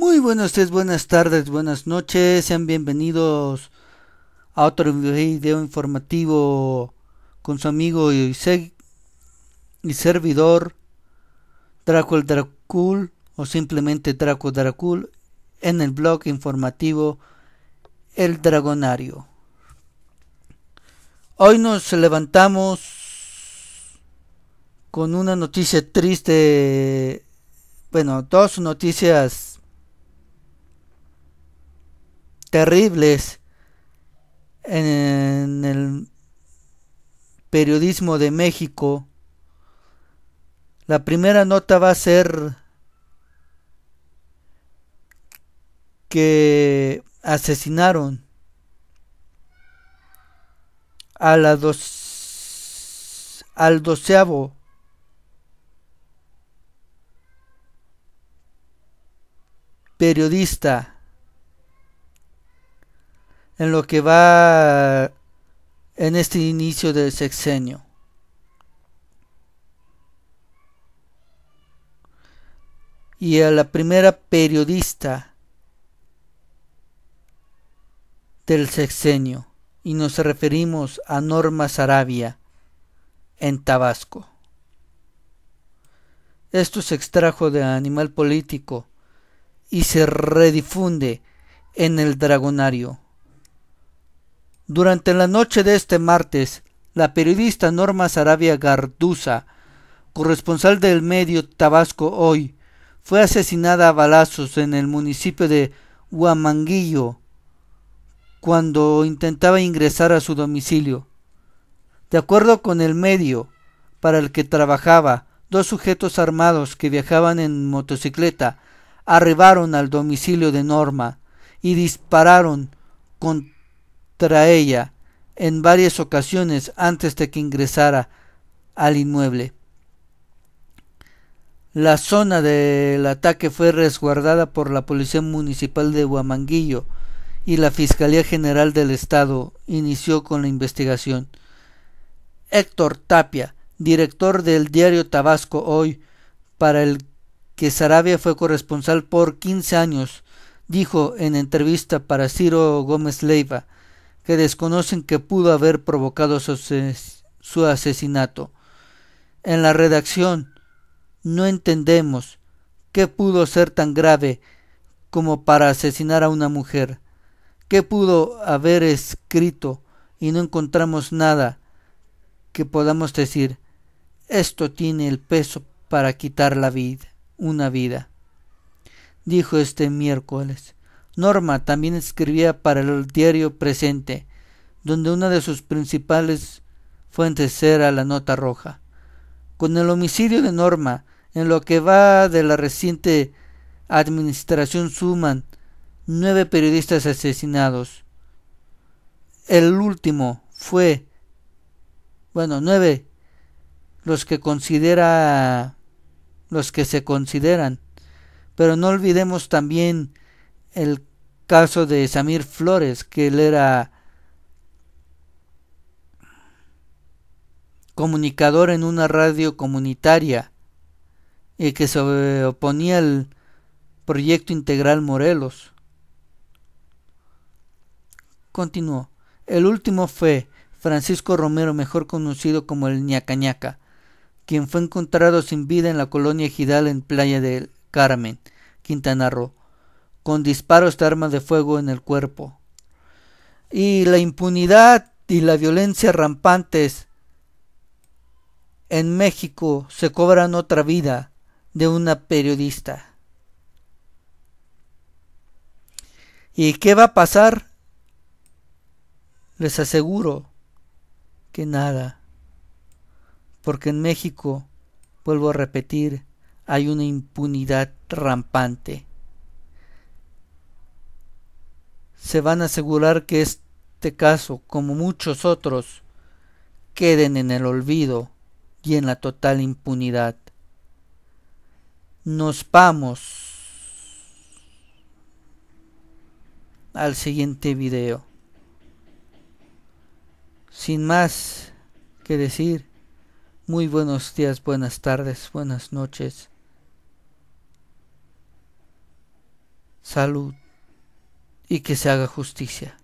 Muy buenos buenas tardes, buenas noches, sean bienvenidos a otro video informativo con su amigo y, y servidor Draco el Dracul o simplemente Draco Dracul en el blog informativo El Dragonario. Hoy nos levantamos con una noticia triste, bueno, dos noticias terribles en el periodismo de México. La primera nota va a ser que asesinaron a la dos, al doceavo periodista en lo que va en este inicio del sexenio. Y a la primera periodista del sexenio, y nos referimos a Norma Sarabia en Tabasco. Esto se extrajo de Animal Político y se redifunde en el Dragonario. Durante la noche de este martes, la periodista Norma Sarabia Garduza, corresponsal del medio Tabasco Hoy, fue asesinada a balazos en el municipio de Huamanguillo cuando intentaba ingresar a su domicilio. De acuerdo con el medio para el que trabajaba, dos sujetos armados que viajaban en motocicleta arribaron al domicilio de Norma y dispararon con ella en varias ocasiones antes de que ingresara al inmueble. La zona del ataque fue resguardada por la Policía Municipal de Huamanguillo y la Fiscalía General del Estado inició con la investigación. Héctor Tapia, director del diario Tabasco Hoy, para el que Sarabia fue corresponsal por 15 años, dijo en entrevista para Ciro Gómez Leiva que desconocen que pudo haber provocado su, su asesinato. En la redacción no entendemos qué pudo ser tan grave como para asesinar a una mujer. ¿Qué pudo haber escrito? y no encontramos nada que podamos decir esto tiene el peso para quitar la vida, una vida. Dijo este miércoles. Norma también escribía para el diario Presente, donde una de sus principales fuentes era la nota roja. Con el homicidio de Norma, en lo que va de la reciente administración suman nueve periodistas asesinados. El último fue, bueno, nueve, los que considera, los que se consideran. Pero no olvidemos también el caso de Samir Flores, que él era comunicador en una radio comunitaria y que se oponía al proyecto integral Morelos. Continuó. El último fue Francisco Romero, mejor conocido como el Ñacañaca, quien fue encontrado sin vida en la colonia Gidal en Playa del Carmen, Quintana Roo con disparos de armas de fuego en el cuerpo. Y la impunidad y la violencia rampantes en México se cobran otra vida de una periodista. ¿Y qué va a pasar? Les aseguro que nada. Porque en México, vuelvo a repetir, hay una impunidad rampante. se van a asegurar que este caso, como muchos otros, queden en el olvido y en la total impunidad. Nos vamos al siguiente video. Sin más que decir, muy buenos días, buenas tardes, buenas noches. Salud y que se haga justicia.